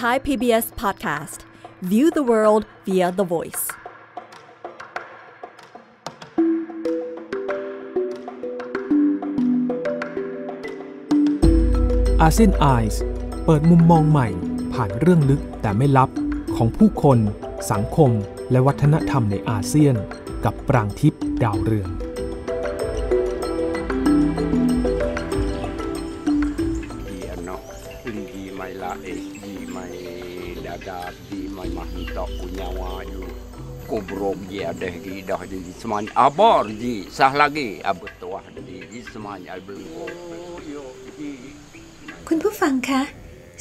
Thai PBS Podcast View the world via the voice อาเซียนไอส์ เปิดมุมมองใหม่ ผ่านเรื่องลึกแต่ไม่ลับ ของผู้คน สังคม และวัฒนธรรมในอาเซียน กับปรางทิพย์ดาวเรือง ada di mai mahita punya wayu kubrom ji ada di dah di semanya Abor ji sah lagi abu tuah di semanya abu oh yo ji คุณผู้ฟังคะ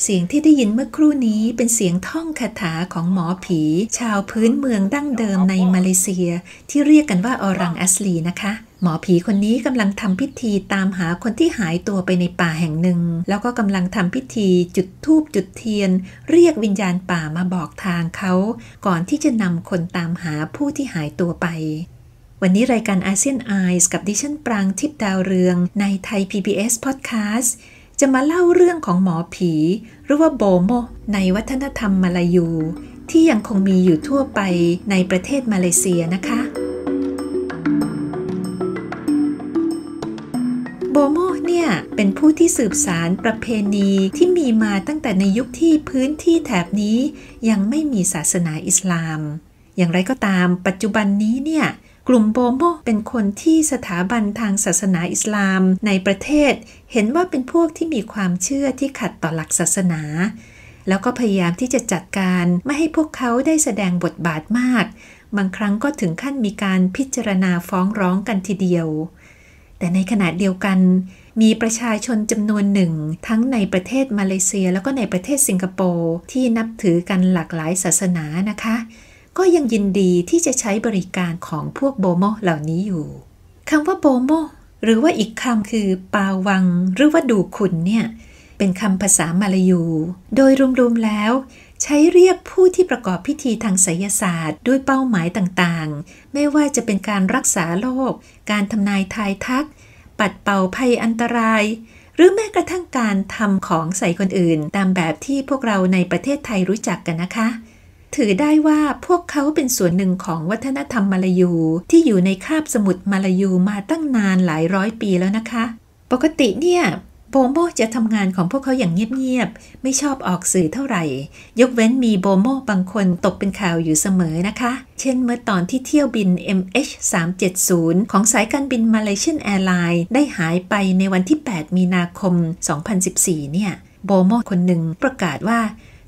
เสียงที่ได้ยินเมื่อครู่นี้เป็นเสียงท่องคาถาของหมอผี ชาวพื้นเมืองดั้งเดิมในมาเลเซียที่เรียกกันว่าออรังอสลีนะคะ หมอผีคนนี้กำลังทำพิธีตามหาคนที่หายตัวไปในป่าแห่งหนึ่ง แล้วก็กำลังทำพิธีจุดธูปจุดเทียนเรียกวิญญาณป่ามาบอกทางเขา ก่อนที่จะนำคนตามหาผู้ที่หายตัวไป วันนี้รายการอาเซียนไอส์กับดิฉันปรางทิพดาวเรือง ในไทย PBS Podcast จะมาเล่าเรื่องของหมอผีหรือว่าโบโมในวัฒนธรรมมาลายูที่ยังคงมีอยู่ทั่วไปในประเทศมาเลเซียนะคะโบโมเนี่ยเป็นผู้ที่สืบสารประเพณีที่มีมาตั้งแต่ในยุคที่พื้นที่แถบนี้ยังไม่มีศาสนาอิสลาม อย่างไรก็ตามปัจจุบันนี้เนี่ยกลุ่มโบโมเป็นคนที่สถาบันทางศาสนาอิสลามในประเทศ เห็นว่าเป็นพวกที่มีความเชื่อที่ขัดต่อหลักศาสนา แล้วก็พยายามที่จะจัดการไม่ให้พวกเขาได้แสดงบทบาทมาก บางครั้งก็ถึงขั้นมีการพิจารณาฟ้องร้องกันทีเดียว แต่ในขณะเดียวกันมีประชาชนจำนวนหนึ่งทั้งในประเทศมาเลเซียแล้วก็ในประเทศสิงคโปร์ที่นับถือกันหลากหลายศาสนานะคะก็ยังยินดีที่จะใช้บริการของพวกโบโมเหล่านี้อยู่คำว่าโบโมหรือว่าอีกคำคือปาวัง หรือว่าดูคุณเนี่ย เป็นคำภาษามาลายู โดยรวมๆ แล้ว ใช้เรียกผู้ที่ประกอบพิธีทางไสยศาสตร์ ด้วยเป้าหมายต่างๆ ไม่ว่าจะเป็นการรักษาโรคการทำนายทายทัก ปัดเป่าภัยอันตราย หรือแม้กระทั่งการทำของใส่คนอื่น ตามแบบที่พวกเราในประเทศไทยรู้จักกันนะคะถือได้ว่าพวกเขาเป็นส่วนหนึ่งของวัฒนธรรมมาลายู ที่อยู่ในคาบสมุทรมาลายูมาตั้งนานหลายร้อยปีแล้วนะคะ ปกติเนี่ยโบโมจะทำงานของพวกเขาอย่างเงียบๆไม่ชอบออกสื่อเท่าไหร่ยกเว้นมีโบโมบางคนตกเป็นข่าวอยู่เสมอนะคะ เช่นเมื่อตอนที่เที่ยวบิน MH370 ของสายการบิน Malaysian Airlines ได้หายไปในวันที่ 8 มีนาคม 2014 เนี่ยโบโมคนหนึ่งประกาศว่า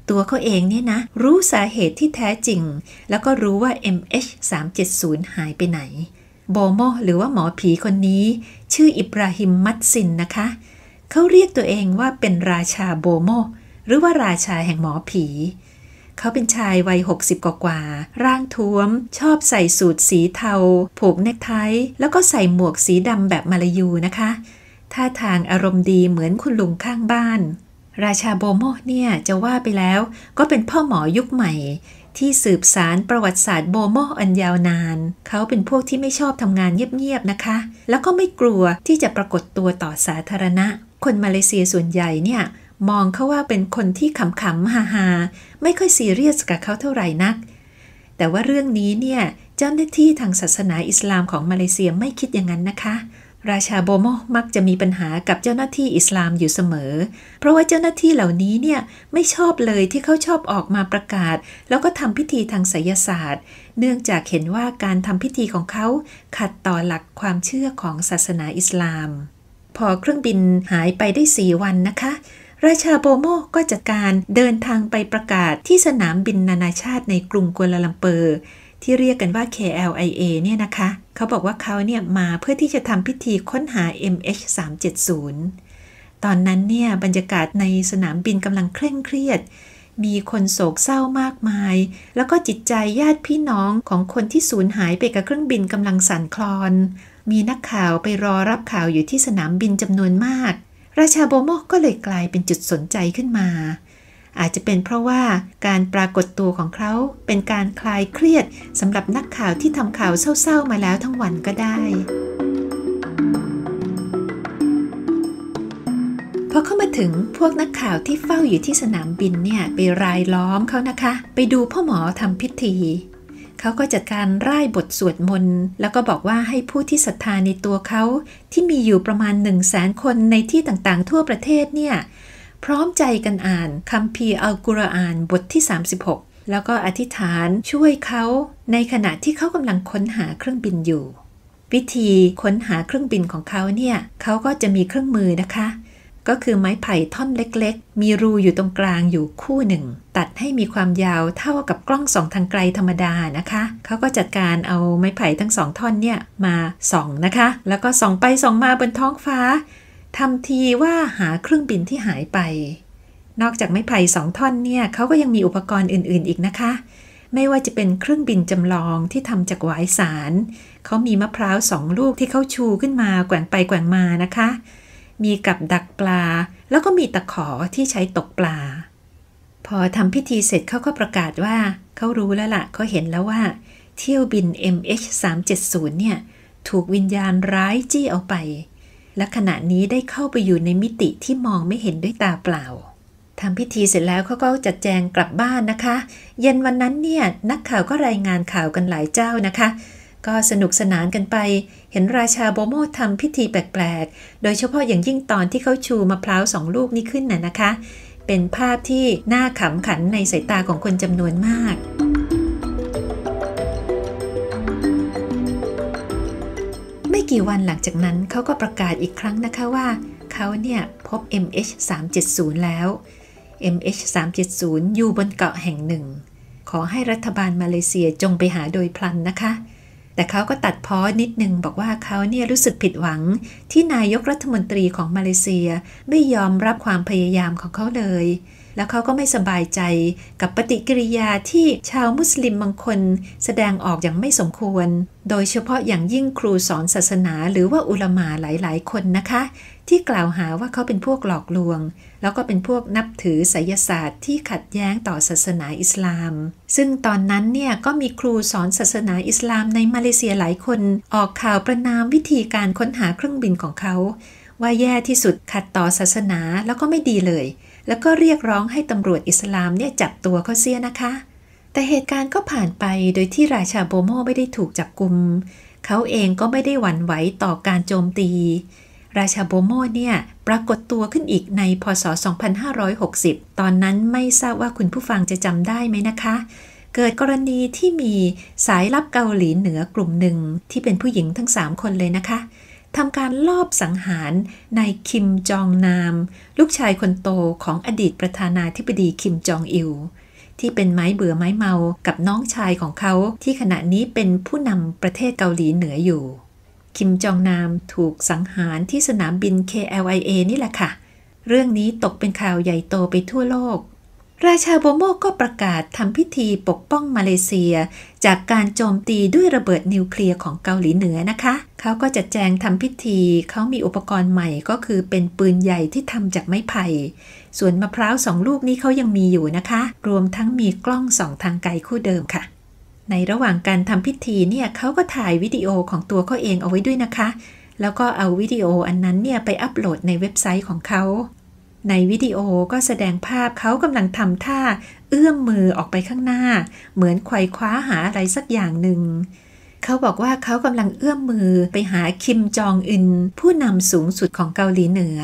ตัวเขาเองเนี่ยนะ รู้สาเหตุที่แท้จริง แล้วก็รู้ว่า MH370 หายไปไหนโบโมหรือว่าหมอผีคนนี้ ชื่ออิบราฮิมมัตซินนะคะ เขาเรียกตัวเองว่าเป็นราชาโบโมหรือว่าราชาแห่งหมอผี เขาเป็นชายวัย 60 กว่ากว่า ร่างท้วม ชอบใส่สูทสีเทาผูกเนคไทแล้วก็ใส่หมวกสีดำแบบมาลายูนะคะ ท่าทางอารมณ์ดีเหมือนคุณลุงข้างบ้านราชาโบโมเนี่ยจะว่าไปแล้วก็เป็นพ่อหมอยุคใหม่ที่สืบสารประวัติศาสตร์โบโมอันยาวนาน เขาเป็นพวกที่ไม่ชอบทำงานเงียบๆนะคะ แล้วก็ไม่กลัวที่จะปรากฏตัวต่อสาธารณะ คนมาเลเซียส่วนใหญ่เนี่ยมองเขาว่าเป็นคนที่ขำๆฮาฮาไม่ค่อยซีเรียสกับเขาเท่าไหร่นัก แต่ว่าเรื่องนี้เนี่ยเจ้าหน้าที่ทางศาสนาอิสลามของมาเลเซียไม่คิดอย่างนั้นนะคะเราชาโบโมมักจะมีปัญหากับเจ้าหน้าที่อิสลามอยู่เสมอ เพราะว่าเจ้าหน้าที่เหล่านี้เนี่ยไม่ชอบเลยที่เขาชอบออกมาประกาศ แล้วก็ทำพิธีทางไสยศาสตร์ เนื่องจากเห็นว่าการทำพิธีของเขา ขัดต่อหลักความเชื่อของศาสนาอิสลาม พอเครื่องบินหายไปได้สี่วันนะคะ ราชาโบโมก็จัดการเดินทางไปประกาศที่สนามบินนานาชาติในกรุงกัวลาลัมเปอร์ที่เรียกกันว่า KLIA เนี่ยนะคะ เขาบอกว่าเขาเนี่ยมาเพื่อที่จะทำพิธีค้นหา MH370 ตอนนั้นเนี่ยบรรยากาศในสนามบินกำลังเคร่งเครียด มีคนโศกเศร้ามากมาย แล้วก็จิตใจญาติพี่น้องของคนที่สูญหายไปกับเครื่องบินกำลังสั่นคลอน มีนักข่าวไปรอรับข่าวอยู่ที่สนามบินจำนวนมาก ราชาโบโมกก็เลยกลายเป็นจุดสนใจขึ้นมาอาจจะเป็นเพราะว่าการปรากฏตัวของเขาเป็นการคลายเครียดสำหรับนักข่าวที่ทำข่าวเศร้าๆมาแล้วทั้งวันก็ได้พอเข้ามาถึงพวกนักข่าวที่เฝ้าอยู่ที่สนามบินเนี่ยไปรายล้อมเขานะคะ ไปดูพ่อหมอทำพิธีเขาก็จัดการร่ายบทสวดมนต์แล้วก็บอกว่าให้ผู้ที่ศรัทธาในตัวเขาที่มีอยู่ประมาณ1 0 0 0 0แสนคนในที่ต่าง ๆ ทั่วประเทศเนี่ยพร้อมใจกันอ่านคำพีอัลกุรอานบทที่ 36 แล้วก็อธิษฐานช่วยเขาในขณะที่เขากำลังค้นหาเครื่องบินอยู่ วิธีค้นหาเครื่องบินของเขาเนี่ยเขาก็จะมีเครื่องมือนะคะ ก็คือไม้ไผ่ท่อนเล็กๆ มีรูอยู่ตรงกลางอยู่คู่หนึ่ง ตัดให้มีความยาวเท่ากับกล้องส่องทางไกลธรรมดานะคะเขาก็จัดการเอาไม้ไผ่ทั้งสองท่อนเนี่ยมาส่องนะคะแล้วก็ส่อง ไปส่อง มาบนท้องฟ้าทำทีว่าหาเครื่องบินที่หายไป นอกจากไม้ไผ่สองท่อนเนี่ยเขาก็ยังมีอุปกรณ์อื่นๆอีกนะคะ ไม่ว่าจะเป็นเครื่องบินจำลองที่ทำจากหวายสาร เขามีมะพร้าวสองลูกที่เขาชูขึ้นมาแกว่งไปแกว่งมานะคะ มีกับดักปลา แล้วก็มีตะขอที่ใช้ตกปลา พอทำพิธีเสร็จเขาก็ประกาศว่าเขารู้แล้วละ่ะเขาเห็นแล้วว่า เที่ยวบิน MH370 เนี่ยถูกวิญญาณร้ายจี้เอาไปและขณะนี้ได้เข้าไปอยู่ในมิติที่มองไม่เห็นด้วยตาเปล่าทำพิธีเสร็จแล้วเขาก็จัดแจงกลับบ้านนะคะ เย็นวันนั้นเนี่ยนักข่าวก็รายงานข่าวกันหลายเจ้านะคะ ก็สนุกสนานกันไป เห็นราชาโบโมทำพิธีแปลกๆ โดยเฉพาะอย่างยิ่งตอนที่เขาชูมะพร้าวสองลูกนี้ขึ้นน่ะนะคะ เป็นภาพที่น่าขำขันในสายตาของคนจำนวนมากกี่วันหลังจากนั้นเขาก็ประกาศอีกครั้งนะคะว่าเขาเนี่ยพบ MH 370แล้ว MH 370อยู่บนเกาะแห่งหนึ่ง ขอให้รัฐบาลมาเลเซียจงไปหาโดยพลันนะคะ แต่เขาก็ตัดพ้อนิดนึงบอกว่าเขาเนี่ยรู้สึกผิดหวังที่นายกรัฐมนตรีของมาเลเซียไม่ยอมรับความพยายามของเขาเลยแล้วเขาก็ไม่สบายใจกับปฏิกิริยาที่ชาวมุสลิมบางคน แสดงออกอย่างไม่สมควร โดยเฉพาะอย่างยิ่งครูสอนศาสนาหรือว่าอุลามาหลาย ๆ คนนะคะ ที่กล่าวหาว่าเขาเป็นพวกหลอกลวง แล้วก็เป็นพวกนับถือไสยศาสตร์ที่ขัดแย้งต่อศาสนาอิสลาม ซึ่งตอนนั้นเนี่ยก็มีครูสอนศาสนาอิสลามในมาเลเซียหลายคนออกข่าวประนามวิธีการค้นหาเครื่องบินของเขาว่าแย่ที่สุดขัดต่อศาสนาแล้วก็ไม่ดีเลยแล้วก็เรียกร้องให้ตำรวจอิสลามเนี่ยจับตัวเขาเสียนะคะ แต่เหตุการณ์ก็ผ่านไปโดยที่ราชาโบโมไม่ได้ถูกจับกุม เขาเองก็ไม่ได้หวั่นไหวต่อการโจมตี ราชาโบโมเนี่ยปรากฏตัวขึ้นอีกในพศ 2560 ตอนนั้นไม่ทราบว่าคุณผู้ฟังจะจำได้ไหมนะคะ เกิดกรณีที่มีสายลับเกาหลีเหนือกลุ่มหนึ่งที่เป็นผู้หญิงทั้ง3คนเลยนะคะทำการลอบสังหารนายคิมจองนาม ลูกชายคนโตของอดีตประธานาธิบดีคิมจองอิลที่เป็นไม้เบื่อไม้เมา กับน้องชายของเขาที่ขณะนี้เป็นผู้นำประเทศเกาหลีเหนืออยู่ คิมจองนามถูกสังหารที่สนามบิน KLIA นี่แหละค่ะ เรื่องนี้ตกเป็นข่าวใหญ่โตไปทั่วโลกราชาโบโม ก็ประกาศทำพิธีปกป้องมาเลเซีย จากการโจมตีด้วยระเบิดนิวเคลียร์ของเกาหลีเหนือนะคะ เขาก็จัดแจงทำพิธี เขามีอุปกรณ์ใหม่ก็คือเป็นปืนใหญ่ที่ทำจากไม้ไผ่ส่วนมะพร้าวสองลูกนี้เขายังมีอยู่นะคะ รวมทั้งมีกล้องสอง ทางไกลคู่เดิมค่ะ ในระหว่างการทำพิธีเนี่ยเขาก็ถ่ายวิดีโอของตัวเขาเองเอาไว้ด้วยนะคะ แล้วก็เอาวิดีโออันนั้นเนี่ยไปอัปโหลดในเว็บไซต์ของเขาในวิดีโอก็แสดงภาพเขากำลังทำท่าเอื้อมมือออกไปข้างหน้า เหมือนไขว่คว้าหาอะไรสักอย่างหนึ่ง เขาบอกว่าเขากำลังเอื้อมมือไปหาคิมจองอึนผู้นำสูงสุดของเกาหลีเหนือ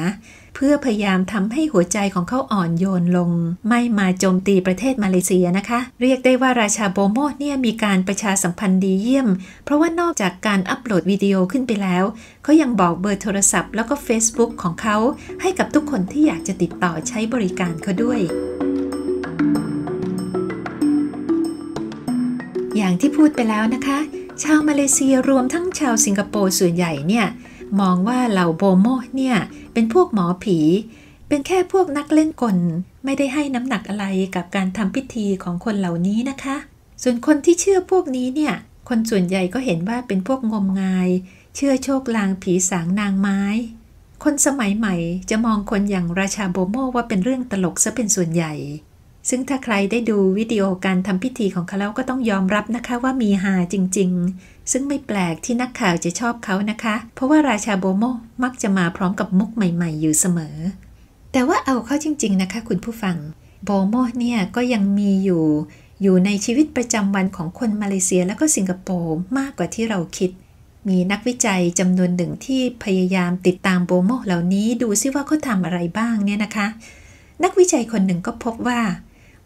พื่อพยายามทำให้หัวใจของเขาอ่อนโยนลง ไม่มาโจมตีประเทศมาเลเซียนะคะ เรียกได้ว่าราชาโบโมดเนี่ยมีการประชาสัมพันธ์ดีเยี่ยม เพราะว่านอกจากการอัปโหลดวิดีโอขึ้นไปแล้วเขายังบอกเบอร์โทรศัพท์แล้วก็ Facebook ของเขาให้กับทุกคนที่อยากจะติดต่อใช้บริการเขาด้วย อย่างที่พูดไปแล้วนะคะ ชาวมาเลเซียรวมทั้งชาวสิงคโปร์ส่วนใหญ่เนี่ยมองว่าเหล่าโบโมเนี่ยเป็นพวกหมอผี เป็นแค่พวกนักเล่นกลไม่ได้ให้น้ำหนักอะไรกับการทำพิธีของคนเหล่านี้นะคะ ส่วนคนที่เชื่อพวกนี้เนี่ย คนส่วนใหญ่ก็เห็นว่าเป็นพวกงมงาย เชื่อโชคลางผีสางนางไม้ คนสมัยใหม่จะมองคนอย่างราชาโบโมว่าเป็นเรื่องตลกซะเป็นส่วนใหญ่ซึ่งถ้าใครได้ดูวิดีโอการทำพิธีของเขาแล้วก็ต้องยอมรับนะคะว่ามีหาจริงๆ ซึ่งไม่แปลกที่นักข่าวจะชอบเขานะคะ เพราะว่าราชาโบโมมักจะมาพร้อมกับมุกใหม่ๆอยู่เสมอ แต่ว่าเอาเข้าจริงๆนะคะคุณผู้ฟัง โบโมเนี่ยก็ยังมีอยู่ อยู่ในชีวิตประจำวันของคนมาเลเซียและก็สิงคโปร์มากกว่าที่เราคิด มีนักวิจัยจำนวนหนึ่งที่พยายามติดตามโบโมเหล่านี้ดูซิว่าเขาทำอะไรบ้างเนี่ยนะคะ นักวิจัยคนหนึ่งก็พบว่า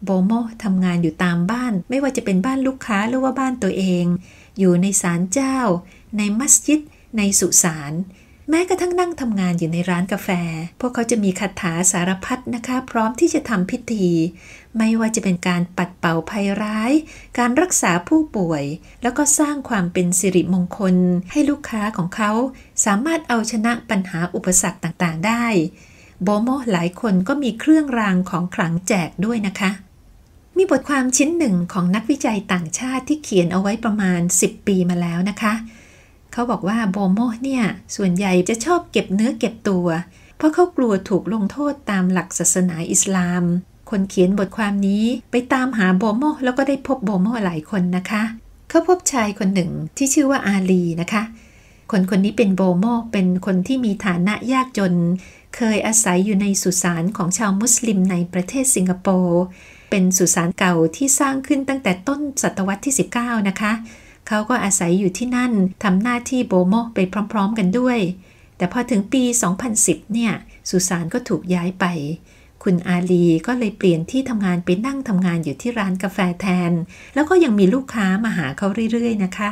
โบโมทำงานอยู่ตามบ้าน ไม่ว่าจะเป็นบ้านลูกค้าหรือว่าบ้านตัวเอง อยู่ในศาลเจ้า ในมัสยิด ในสุสานแม้กระทั่งนั่งทำงานอยู่ในร้านกาแฟ พวกเขาจะมีคาถาสารพัดนะคะ พร้อมที่จะทำพิธี ไม่ว่าจะเป็นการปัดเป่าภัยร้าย การรักษาผู้ป่วย แล้วก็สร้างความเป็นสิริมงคลให้ลูกค้าของเขา สามารถเอาชนะปัญหาอุปสรรคต่างๆ ได้โบโมหลายคนก็มีเครื่องรางของขลังแจกด้วยนะคะมีบทความชิ้นหนึ่งของนักวิจัยต่างชาติที่เขียนเอาไว้ประมาณ 10 ปีมาแล้วนะคะ เขาบอกว่าโบโมเนี่ย ส่วนใหญ่จะชอบเก็บเนื้อเก็บตัว เพราะเขากลัวถูกลงโทษตามหลักศาสนาอิสลาม คนเขียนบทความนี้ไปตามหาโบโมแล้วก็ได้พบโบโมหลายคนนะคะ เขาพบชายคนหนึ่งที่ชื่อว่าอาลีนะคะ คนคนนี้เป็นโบโมเป็นคนที่มีฐานะยากจน เคยอาศัยอยู่ในสุสานของชาวมุสลิมในประเทศสิงคโปร์เป็นสุสานเก่าที่สร้างขึ้นตั้งแต่ต้นศตวรรษที่ 19 นะคะเขาก็อาศัยอยู่ที่นั่นทำหน้าที่โบโมไปพร้อมๆกันด้วย แต่พอถึงปี 2010เนี่ยสุสานก็ถูกย้ายไป คุณอาลีก็เลยเปลี่ยนที่ทำงานไปนั่งทำงานอยู่ที่ร้านกาแฟแทน แล้วก็ยังมีลูกค้ามาหาเขาเรื่อยๆนะคะ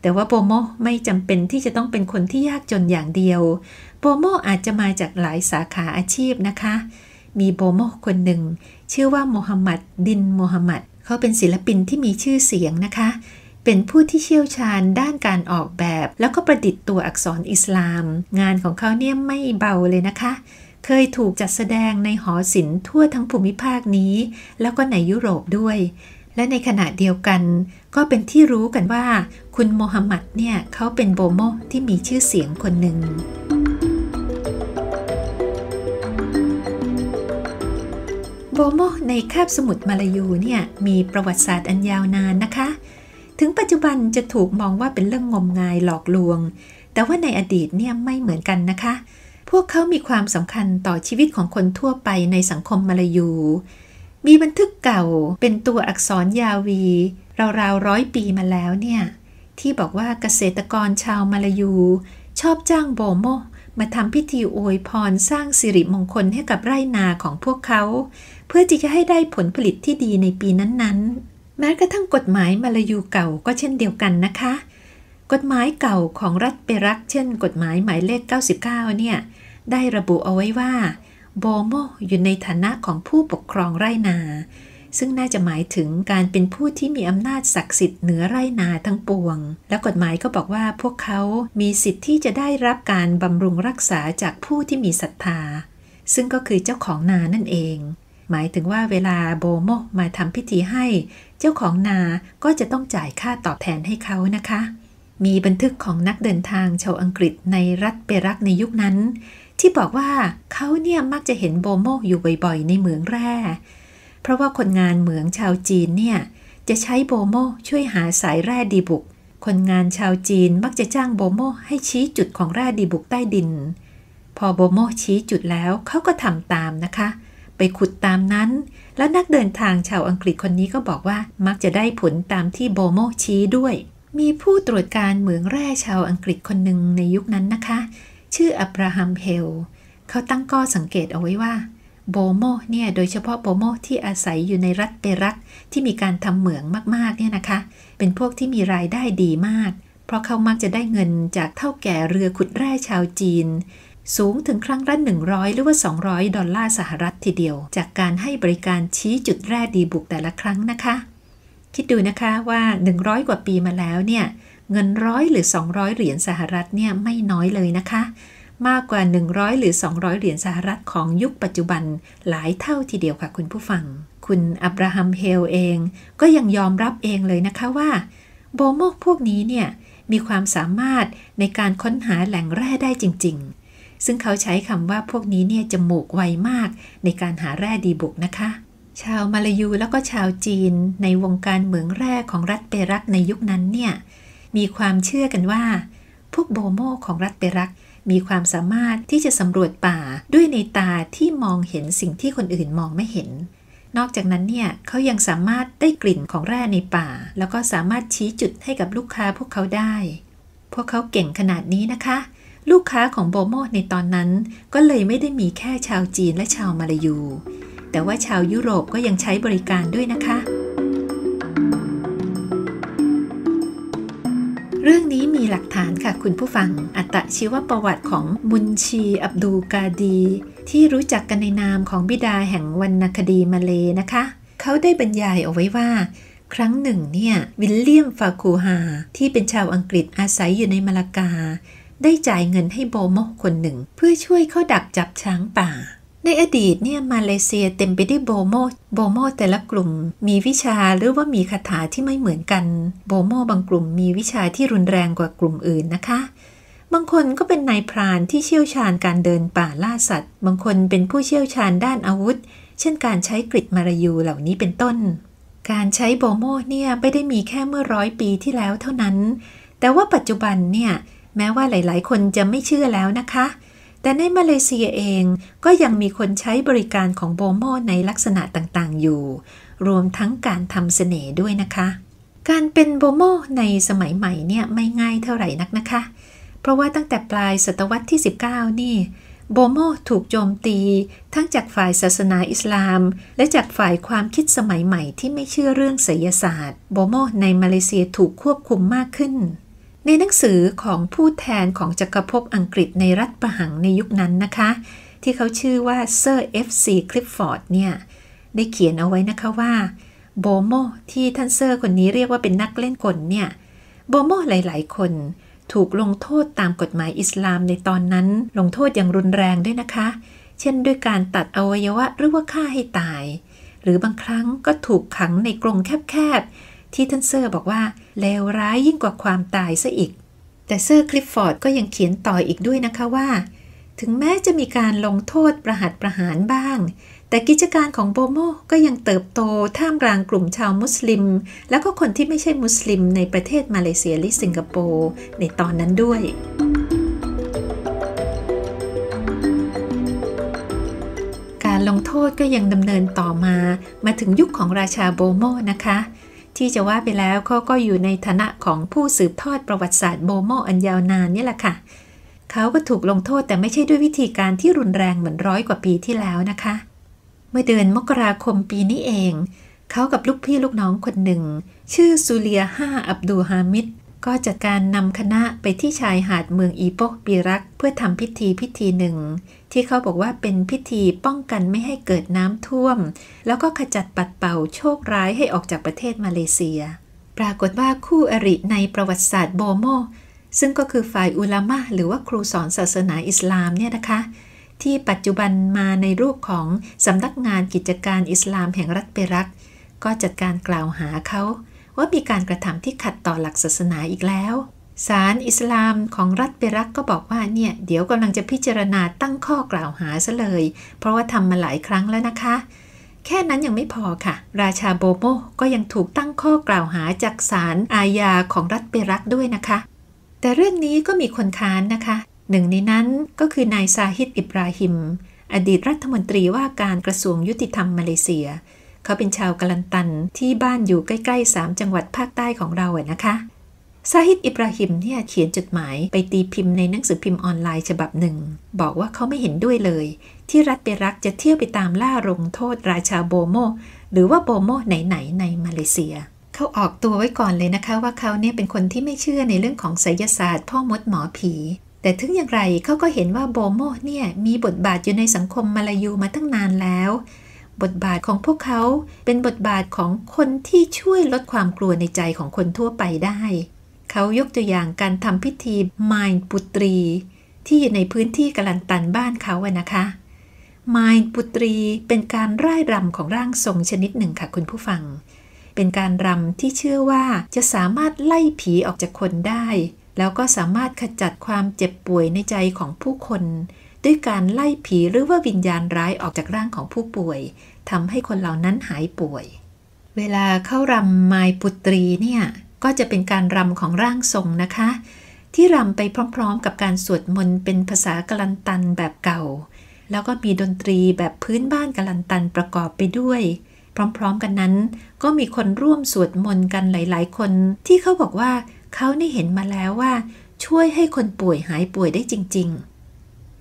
แต่ว่าโบโมไม่จำเป็นที่จะต้องเป็นคนที่ยากจนอย่างเดียวโบโมอาจจะมาจากหลายสาขาอาชีพนะคะมีโบโมคนหนึ่งชื่อว่าโมฮัมหมัดดินโมฮัมหมัดเขาเป็นศิลปินที่มีชื่อเสียงนะคะ เป็นผู้ที่เชี่ยวชาญด้านการออกแบบแล้วก็ประดิษฐ์ตัวอักษรอิสลาม งานของเขาเนี่ยไม่เบาเลยนะคะ เคยถูกจัดแสดงในหอศิลป์ทั่วทั้งภูมิภาคนี้ แล้วก็ในยุโรปด้วย และในขณะเดียวกัน ก็เป็นที่รู้กันว่า คุณโมฮัมหมัดเนี่ยเขาเป็นโบโมที่มีชื่อเสียงคนหนึ่งโบโมในคาบสมุทรมาลายูเนี่ยมีประวัติศาสตร์อันยาวนานนะคะ ถึงปัจจุบันจะถูกมองว่าเป็นเรื่องงมงายหลอกลวง แต่ว่าในอดีตเนี่ยไม่เหมือนกันนะคะ พวกเขามีความสำคัญต่อชีวิตของคนทั่วไปในสังคมมาลายู มีบันทึกเก่าเป็นตัวอักษรยาวี ราวๆร้อยปีมาแล้วเนี่ยที่บอกว่าเกษตรกรชาวมาลายูชอบจ้างโบโมมาทำพิธีอวยพรสร้างสิริมงคลให้กับไร่นาของพวกเขาเพื่อที่จะให้ได้ผลผลิตที่ดีในปีนั้นๆ แม้กระทั่งกฎหมายมาลายูเก่าก็เช่นเดียวกันนะคะ กฎหมายเก่าของรัฐเปรักเช่นกฎหมายหมายเลข 99 เนี่ย ได้ระบุเอาไว้ว่าโบโมอยู่ในฐานะของผู้ปกครองไร่นา ซึ่งน่าจะหมายถึงการเป็นผู้ที่มีอำนาจศักดิ์สิทธิ์เหนือไร่นาทั้งปวง และกฎหมายก็บอกว่าพวกเขามีสิทธิ์ที่จะได้รับการบำรุงรักษาจากผู้ที่มีศรัทธา ซึ่งก็คือเจ้าของนานั่นเองหมายถึงว่าเวลาโบโมมาทำพิธีให้ เจ้าของนาก็จะต้องจ่ายค่าตอบแทนให้เขานะคะ มีบันทึกของนักเดินทางชาวอังกฤษในรัฐเปรักในยุคนั้น ที่บอกว่าเขาเนี่ยมักจะเห็นโบโมอยู่บ่อยๆในเหมืองแร่ เพราะว่าคนงานเหมืองชาวจีนเนี่ยจะใช้โบโมช่วยหาสายแร่ดีบุก คนงานชาวจีนมักจะจ้างโบโม ให้ชี้จุดของแร่ดีบุกใต้ดิน พอโบโมชี้จุดแล้วเขาก็ทำตามนะคะเไปขุดตามนั้น แล้วนักเดินทางชาวอังกฤษคนนี้ก็บอกว่ามักจะได้ผลตามที่โบโมชี้ด้วย มีผู้ตรวจการเหมืองแร่ชาวอังกฤษคนหนึ่งในยุคนั้นนะคะ ชื่อ อับราฮัมเฮล เขาตั้งก้อสังเกตเอาไว้ว่าโบโมเนี่ยโดยเฉพาะโบโมที่อาศัยอยู่ในรัฐเปรัก ที่มีการทำเหมืองมาก ๆ เนี่ยนะคะ เป็นพวกที่มีรายได้ดีมาก เพราะเขามักจะได้เงินจากเท่าแก่เรือขุดแร่ชาวจีนสูงถึงครั้งละ100 หรือว่า 200 ดอลลาร์สหรัฐทีเดียว จากการให้บริการชี้จุดแร่ดีบุกแต่ละครั้งนะคะ คิดดูนะคะว่า 100 กว่าปีมาแล้วเนี่ย เงินร้อยหรือ 200 เหรียญสหรัฐเนี่ยไม่น้อยเลยนะคะ มากกว่า 100 หรือ 200 เหรียญสหรัฐของยุคปัจจุบันหลายเท่าทีเดียวค่ะคุณผู้ฟัง คุณอับราฮัมเฮลเอง ก็ยังยอมรับเองเลยนะคะว่า โบโมกพวกนี้เนี่ยมีความสามารถในการค้นหาแหล่งแร่ได้จริง ๆซึ่งเขาใช้คำว่าพวกนี้เนี่ยจมูกไวมากในการหาแร่ดีบุกนะคะ ชาวมาลายูแล้วก็ชาวจีน ในวงการเหมืองแร่ ของรัฐเปรักในยุคนั้นเนี่ยมีความเชื่อกันว่า พวกโบโมของรัฐเปรัก มีความสามารถที่จะสำรวจป่าด้วยในตาที่มองเห็นสิ่งที่คนอื่นมองไม่เห็น นอกจากนั้นเนี่ยเขายังสามารถได้กลิ่นของแร่ในป่า แล้วก็สามารถชี้จุดให้กับลูกค้าพวกเขาได้ พวกเขาเก่งขนาดนี้นะคะลูกค้าของโบโมดในตอนนั้นก็เลยไม่ได้มีแค่ชาวจีนและชาวมาลายู แต่ว่าชาวยุโรปก็ยังใช้บริการด้วยนะคะ เรื่องนี้มีหลักฐานค่ะคุณผู้ฟัง อัตชีวประวัติของมุนชีอับดูกาดี ที่รู้จักกันในนามของบิดาแห่งวรรณคดีมาเลนะคะ เขาได้บรรยายเอาไว้ว่า ครั้งหนึ่งเนี่ยวิลเลียมฟาคูฮาที่เป็นชาวอังกฤษอาศัยอยู่ในมาลากาได้จ่ายเงินให้โบโมคนหนึ่ง เพื่อช่วยเขาดักจับช้างป่า ในอดีตเนี่ยมาเลเซียเต็มไปได้วยโบโมโบโมแต่ละกลุ่มมีวิชาหรือว่ามีคาถาที่ไม่เหมือนกัน โบโมบางกลุ่มมีวิชาที่รุนแรงกว่ากลุ่มอื่นนะคะ บางคนก็เป็นนายพรานที่เชี่ยวชาญการเดินป่าล่าสัตว์ บางคนเป็นผู้เชี่ยวชาญด้านอาวุธ เช่นการใช้กริดมารายูเหล่านี้เป็นต้น การใช้โบโมเนี่ยไม่ได้มีแค่เมื่อร้อยปีที่แล้วเท่านั้น แต่ว่าปัจจุบันเนี่ยแม้ว่าหลายๆ คนจะไม่เชื่อแล้วนะคะ แต่ในมาเลเซียเองก็ยังมีคนใช้บริการของโบโมในลักษณะต่างๆ อยู่ รวมทั้งการทำเสน่ห์ด้วยนะคะ การเป็นโบโมในสมัยใหม่เนี่ยไม่ง่ายเท่าไหร่นักนะคะ เพราะว่าตั้งแต่ปลายศตวรรษที่ 19 นี่โบโมถูกโจมตีทั้งจากฝ่ายศาสนาอิสลาม และจากฝ่ายความคิดสมัยใหม่ที่ไม่เชื่อเรื่องไสยศาสตร์ โบโมในมาเลเซียถูกควบคุมมากขึ้นในหนังสือของผู้แทนของจักรภพอังกฤษในรัฐประหังในยุคนั้นนะคะ ที่เขาชื่อว่าเซอร์เอฟซีคลิฟฟอร์ดเนี่ย ได้เขียนเอาไว้นะคะว่าโบโมที่ท่านเซอร์คนนี้เรียกว่าเป็นนักเล่นกลเนี่ยโบโมหลาย ๆ คนถูกลงโทษตามกฎหมายอิสลามในตอนนั้นลงโทษอย่างรุนแรงด้วยนะคะ เช่นด้วยการตัดอวัยวะหรือว่าฆ่าให้ตาย หรือบางครั้งก็ถูกขังในกรงแคบที่ท่านเซอร์บอกว่าเลวร้ายยิ่งกว่าความตายซะอีก แต่เซอร์คลิฟฟอร์ดก็ยังเขียนต่ออีกด้วยนะคะว่า ถึงแม้จะมีการลงโทษประหัตประหารบ้าง แต่กิจการของโบโม ก็ยังเติบโตท่ามกลางกลุ่มชาวมุสลิม และก็คนที่ไม่ใช่มุสลิมในประเทศมาเลเซียและสิงคโปร์ในตอนนั้นด้วย การลงโทษก็ยังดำเนินต่อมามาถึงยุคของราชาโบโมนะคะที่จะว่าไปแล้วเขาก็อยู่ในฐานะของผู้สืบทอดประวัติศาสตร์โมโมอันยาวนานนี่แหละค่ะ เขาก็ถูกลงโทษแต่ไม่ใช่ด้วยวิธีการที่รุนแรงเหมือนร้อยกว่าปีที่แล้วนะคะ เมื่อเดือนมกราคมปีนี้เอง เขากับลูกพี่ลูกน้องคนหนึ่ง ชื่อซูเลียห้าอับดูฮามิดก็จากการนำคณะไปที่ชายหาดเมืองอีโปกปีรักเพื่อทำพิธีพิธีหนึ่ง ที่เขาบอกว่าเป็นพิธีป้องกันไม่ให้เกิดน้ำท่วม แล้วก็ขจัดปัดเป่าโชคร้ายให้ออกจากประเทศมาเลเซีย ปรากฏว่าคู่อริในประวัติศาสตร์โบโมซึ่งก็คือฝ่ายอุลามะหรือว่าครูสอนศาสนาอิสลามเนี่ยนะคะ ที่ปัจจุบันมาในรูปของสำนักงานกิจการอิสลามแห่งรัฐเปรักก็จัดการกล่าวหาเขาว่ามีการกระทำที่ขัดต่อหลักศาสนาอีกแล้ว ศาลอิสลามของรัฐเปรักก็บอกว่าเนี่ยเดี๋ยวกำลังจะพิจารณาตั้งข้อกล่าวหาซะเลย เพราะว่าทำมาหลายครั้งแล้วนะคะ แค่นั้นยังไม่พอค่ะ ราชาโบโมก็ยังถูกตั้งข้อกล่าวหาจากศาลอาญาของรัฐเปรักด้วยนะคะ แต่เรื่องนี้ก็มีคนค้านนะคะ หนึ่งในนั้นก็คือนายซาฮิดอิบราฮิม อดีตรัฐมนตรีว่าการกระทรวงยุติธรรมมาเลเซียเขาเป็นชาวกลันตันที่บ้านอยู่ใกล้ ๆ สามจังหวัดภาคใต้ของเราห็นะคะ ซาฮิดอิบราฮิมเนี่ยเขียนจดหมาย ไปตีพิมพ์ในหนังสือพิมพ์ออนไลน์ฉบับหนึ่ง บอกว่าเขาไม่เห็นด้วยเลย ที่รัฐเปรักจะเที่ยวไปตามล่าลงโทษราชาโบโมหรือว่าโบโมไหน ๆ ในมาเลเซีย เขาออกตัวไว้ก่อนเลยนะคะ ว่าเขาเนี่ยเป็นคนที่ไม่เชื่อในเรื่องของไสยศาสตร์พ่อมดหมอผีแต่ถึงอย่างไรเขาก็เห็นว่าโบโมเนี่ยมีบทบาทอยู่ในสังคมมาลายูมาตั้งนานแล้วบทบาทของพวกเขาเป็นบทบาทของคนที่ช่วยลดความกลัวในใจของคนทั่วไปได้ เขายกตัวอย่างการทำพิธีมายปุตรี ที่อยู่ในพื้นที่กลันตันบ้านเขาอะนะคะมายปุตรีเป็นการร่ายรำของร่างทรงชนิดหนึ่งค่ะคุณผู้ฟัง เป็นการรำที่เชื่อว่าจะสามารถไล่ผีออกจากคนได้ แล้วก็สามารถขจัดความเจ็บป่วยในใจของผู้คนด้วยการไล่ผีหรือว่าวิญญาณร้ายออกจากร่างของผู้ป่วยทำให้คนเหล่านั้นหายป่วย เวลาเข้ารำมายปุตรีเนี่ย ก็จะเป็นการรำของร่างทรงนะคะ ที่รำไปพร้อมๆ กับการสวดมนต์เป็นภาษากลันตันแบบเก่า แล้วก็มีดนตรีแบบพื้นบ้านกลันตันประกอบไปด้วย พร้อมๆกันนั้นก็มีคนร่วมสวดมนต์กันหลายๆคน ที่เขาบอกว่าเขาได้เห็นมาแล้วว่าช่วยให้คนป่วยหายป่วยได้จริงๆ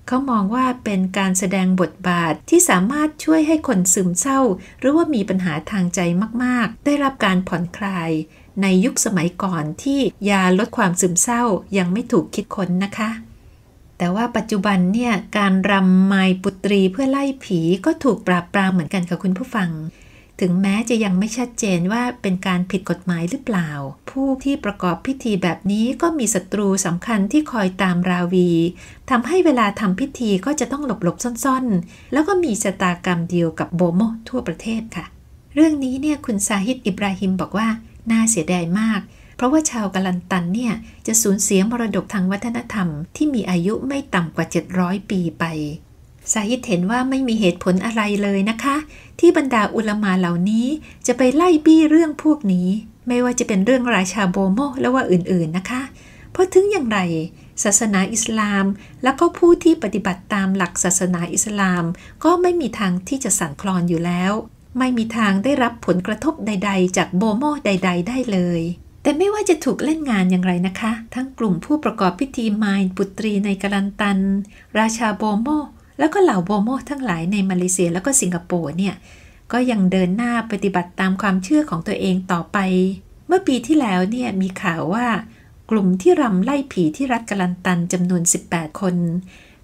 เขามองว่าเป็นการแสดงบทบาทที่สามารถช่วยให้คนซึมเศร้า หรือว่ามีปัญหาทางใจมาก ๆ ได้รับการผ่อนคลายในยุคสมัยก่อนที่ยาลดความซึมเศร้า ยังไม่ถูกคิดค้นนะคะ แต่ว่าปัจจุบันเนี่ย การรำไมปุตรีเพื่อไล่ผีก็ถูกปราบปรามเหมือนกันกับคุณผู้ฟังถึงแม้จะยังไม่ชัดเจนว่าเป็นการผิดกฎหมายหรือเปล่า ผู้ที่ประกอบพิธีแบบนี้ก็มีศัตรูสำคัญที่คอยตามราวี ทำให้เวลาทำพิธีก็จะต้องหลบหลบซ่อนๆ แล้วก็มีชะตากรรมเดียวกับโบโมทั่วประเทศค่ะ เรื่องนี้เนี่ยคุณซาฮิตอิบราฮิมบอกว่าน่าเสียดายมาก เพราะว่าชาวกาลันตันเนี่ยจะสูญเสียมรดกทางวัฒนธรรมที่มีอายุไม่ต่ำกว่า700ปีไปซาฮิตเห็นว่าไม่มีเหตุผลอะไรเลยนะคะ ที่บรรดาอุลมาเหล่านี้จะไปไล่บี้เรื่องพวกนี้ ไม่ว่าจะเป็นเรื่องราชาโบโมและว่าอื่นๆนะคะเพราะถึงอย่างไร ศาสนาอิสลามแล้วก็ผู้ที่ปฏิบัติตามหลักศาสนาอิสลามก็ไม่มีทางที่จะสั่นคลอนอยู่แล้ว ไม่มีทางได้รับผลกระทบใดๆจากโบโมใดๆ ได้เลย แต่ไม่ว่าจะถูกเล่นงานอย่างไรนะคะ ทั้งกลุ่มผู้ประกอบพิธีมายบุตรีในกาลันตัน ราชาโบโมแล้วก็เหล่าโบโมทั้งหลายในมาเลเซียแล้วก็สิงคโปร์เนี่ย ก็ยังเดินหน้าปฏิบัติตามความเชื่อของตัวเองต่อไป เมื่อปีที่แล้วเนี่ยมีข่าวว่ากลุ่มที่รำไล่ผีที่รัฐกลันตันจำนวน 18 คน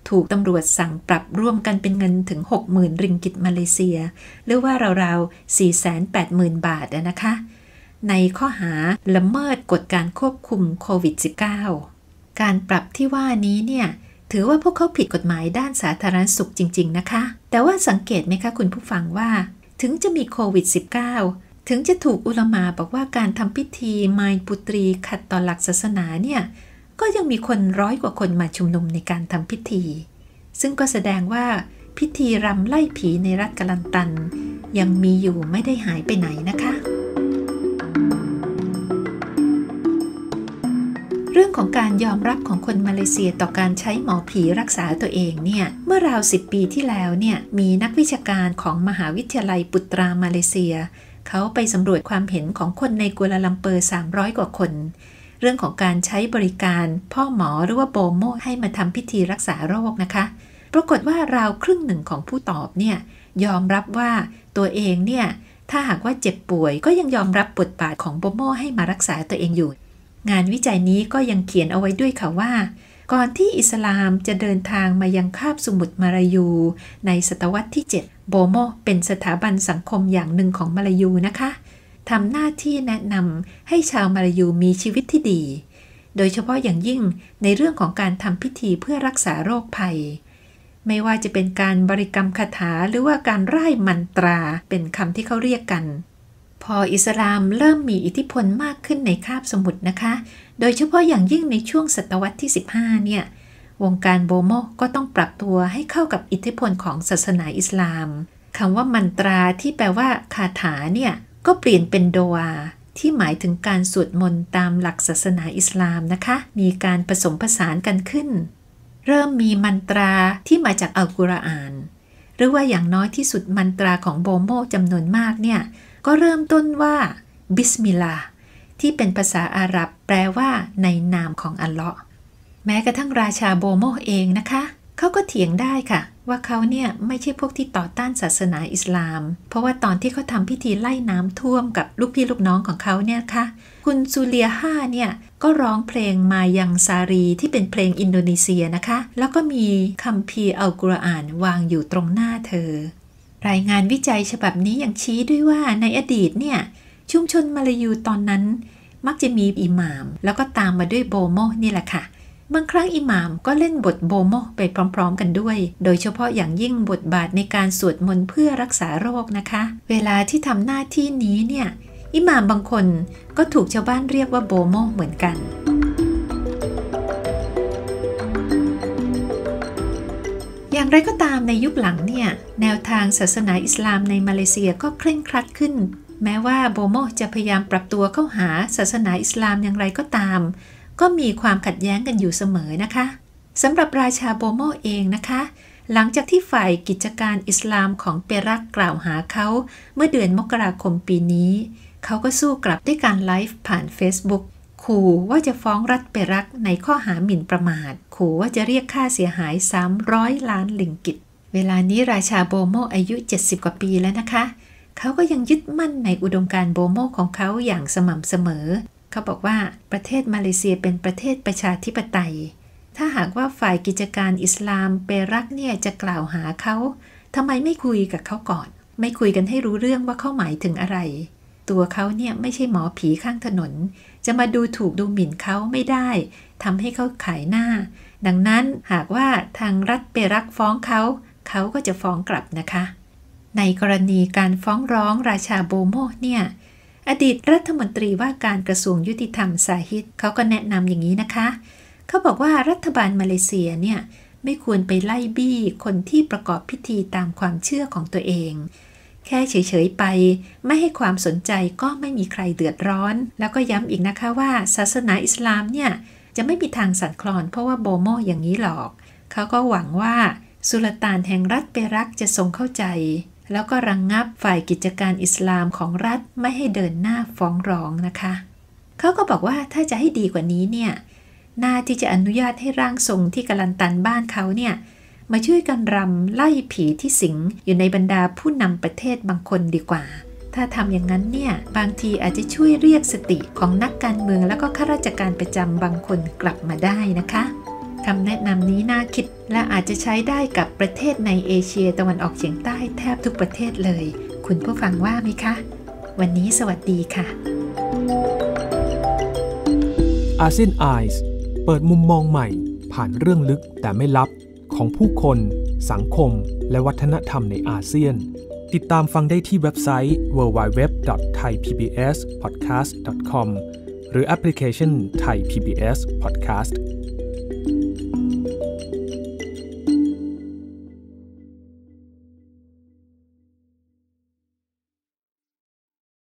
ถูกตำรวจสั่งปรับร่วมกันเป็นเงินถึง 60,000 ริงกิตมาเลเซีย หรือว่าราวๆ480,000 บาทนะคะ ในข้อหาละเมิดกฎการควบคุมโควิด -19 การปรับที่ว่านี้เนี่ยถือว่าพวกเขาผิดกฎหมายด้านสาธารณสุขจริง ๆ นะคะ แต่ว่าสังเกตไหมคะคุณผู้ฟังว่าถึงจะมีโควิด -19 ถึงจะถูกอุลมาบอกว่าการทำพิธี ไมปุตรีขัดต่อหลักศาสนาเนี่ย ก็ยังมีคนร้อยกว่าคนมาชุมนุมในการทำพิธี ซึ่งก็แสดงว่าพิธีรำไล่ผีในรัฐกาลันตัน ยังมีอยู่ไม่ได้หายไปไหนนะคะรื่องของการยอมรับของคนมาเลเซียต่อการใช้หมอผีรักษาตัวเองเนี่ย เมื่อราว10ปีที่แล้วเนี่ย มีนักวิชาการของมหาวิทยาลัยปุตรามาเลเซียเขาไปสำรวจความเห็นของคนในกัวลาลัมเปอร์ 300 กว่าคน เรื่องของการใช้บริการพ่อหมอหรือว่าโบโม ให้มาทำพิธีรักษาโรคนะคะ ปรากฏว่าราวครึ่งหนึ่งของผู้ตอบเนี่ยยอมรับว่าตัวเองเนี่ย ถ้าหากว่าเจ็บป่วย ก็ยังยอมรับบทบาทของโบโม ให้มารักษาตัวเองอยู่งานวิจัยนี้ก็ยังเขียนเอาไว้ด้วยค่ะว่า ก่อนที่อิสลามจะเดินทางมายังคาบสมุทรมาลายู ในศตวรรษที่ 7 โบโมเป็นสถาบันสังคมอย่างหนึ่งของมาลายูนะคะทำหน้าที่แนะนำให้ชาวมาลายูมีชีวิตที่ดี โดยเฉพาะอย่างยิ่งในเรื่องของการทำพิธีเพื่อรักษาโรคภัย ไม่ว่าจะเป็นการบริกรรมคาถาหรือว่าการไร้มันตราเป็นคำที่เขาเรียกกันพออิสลามเริ่มมีอิทธิพลมากขึ้นในคาบสมุทรนะคะ โดยเฉพาะอย่างยิ่งในช่วงศตวรรษที่ 15 เนี่ย วงการโบโมก็ต้องปรับตัวให้เข้ากับอิทธิพลของศาสนาอิสลามคำว่ามันตราที่แปลว่าคาถาเนี่ยก็เปลี่ยนเป็นโดอาที่หมายถึงการสวดมนต์ตามหลักศาสนาอิสลามนะคะ มีการผสมผสานกันขึ้น เริ่มมีมันตราที่มาจากอัลกุรอาน หรือว่าอย่างน้อยที่สุดมันตราของโบโมจำนวนมากเนี่ยก็เริ่มต้นว่าบิสมิลลาที่เป็นภาษาอาหรับ แปลว่าในนามของอัลเลาะห์แม้กระทั่งราชาโบโมเองนะคะ เขาก็เถียงได้ค่ะ ว่าเขาเนี่ยไม่ใช่พวกที่ต่อต้านศาสนาอิสลาม เพราะว่าตอนที่เขาทำพิธีไล่น้ำท่วมกับลูกพี่ ลูกน้องของเขาเนี่ยคะ คุณซูเลียห้าเนี่ยก็ร้องเพลงมายังซารีที่เป็นเพลงอินโดนีเซียนะคะ แล้วก็มีคัมภีร์อัลกุรอานวางอยู่ตรงหน้าเธอรายงานวิจัยฉบับนี้ยังชี้ด้วยว่าในอดีตเนี่ยชุมชนมาลายูตอนนั้นมักจะมีอิหมามแล้วก็ตามมาด้วยโบโมนี่แหละค่ะ บางครั้งอิหมามก็เล่นบทโบโมไปพร้อมๆ กันด้วย โดยเฉพาะอย่างยิ่งบทบาทในการสวดมนต์เพื่อรักษาโรคนะคะ เวลาที่ทำหน้าที่นี้เนี่ยอิหมามบางคนก็ถูกชาวบ้านเรียกว่าโบโมเหมือนกันอย่างไรก็ตามในยุคหลังเนี่ยแนวทางศาสนาอิสลามในมาเลเซียก็เคร่งครัดขึ้น แม้ว่าโบโมจะพยายามปรับตัวเข้าหาศาสนาอิสลามอย่างไรก็ตาม ก็มีความขัดแย้งกันอยู่เสมอนะคะสำหรับราชาโบโมเองนะคะ หลังจากที่ฝ่ายกิจการอิสลามของเปรักกล่าวหาเขาเมื่อเดือนมกราคมปีนี้ เขาก็สู้กลับด้วยการไลฟ์ผ่าน Facebook ขู่ว่าจะฟ้องรัฐเปรักในข้อหาหมิ่นประมาทขู่ว่าจะเรียกค่าเสียหาย300 ล้านลิงกิต เวลานี้ราชาโบโมอายุ 70 กว่าปีแล้วนะคะ เขาก็ยังยึดมั่นในอุดมการโบโมของเขาอย่างสม่ำเสมอ เขาบอกว่าประเทศมาเลเซียเป็นประเทศประชาธิปไตย ถ้าหากว่าฝ่ายกิจการอิสลามเปรักเนี่ยจะกล่าวหาเขา ทำไมไม่คุยกับเขาก่อน ไม่คุยกันให้รู้เรื่องว่าเขาหมายถึงอะไรตัวเขาเนี่ยไม่ใช่หมอผีข้างถนน จะมาดูถูกดูหมิ่นเขาไม่ได้ทำให้เขาขายหน้า ดังนั้นหากว่าทางรัฐไปรักฟ้องเขาเขาก็จะฟ้องกลับนะคะในกรณีการฟ้องร้องราชาโบโมเนี่ยอดีตรัฐมนตรีว่าการกระทรวงยุติธรรมสาหิตเขาก็แนะนำอย่างนี้นะคะเขาบอกว่ารัฐบาลมาเลเซียเนี่ย ไม่ควรไปไล่บี้คนที่ประกอบพิธีตามความเชื่อของตัวเองแค่เฉยๆไป ไม่ให้ความสนใจก็ไม่มีใครเดือดร้อน แล้วก็ย้ำอีกนะคะว่า ศาสนาอิสลามเนี่ยจะไม่มีทางสั่นคลอนเพราะว่าโบโมอย่างนี้หรอก เขาก็หวังว่า สุลต่านแห่งรัฐเปรักจะทรงเข้าใจ แล้วก็ระงงับฝ่ายกิจการอิสลามของรัฐไม่ให้เดินหน้าฟ้องร้องนะคะ เขาก็บอกว่าถ้าจะให้ดีกว่านี้เนี่ยน่าที่จะอนุญาตให้ร่างทรงที่กาลันตันบ้านเขาเนี่ยมาช่วยกันรำไล่ผีที่สิงอยู่ในบรรดาผู้นำประเทศบางคนดีกว่า ถ้าทำอย่างนั้นเนี่ยบางทีอาจจะช่วยเรียกสติของนักการเมือง แล้วก็ข้าราชการประจำบางคนกลับมาได้นะคะคำแนะนำนี้น่าคิดและอาจจะใช้ได้กับประเทศในเอเชีย ตะวันออกเฉียงใต้แทบทุกประเทศเลย คุณผู้ฟังว่าไหมคะ วันนี้สวัสดีค่ะอาเซียนไอส์เปิดมุมมองใหม่ ผ่านเรื่องลึกแต่ไม่ลับของผู้คน สังคม และวัฒนธรรมในอาเซียน ติดตามฟังได้ที่เว็บไซต์ www.thaipbspodcast.com หรือแอปพลิเคชัน Thai PBS Podcast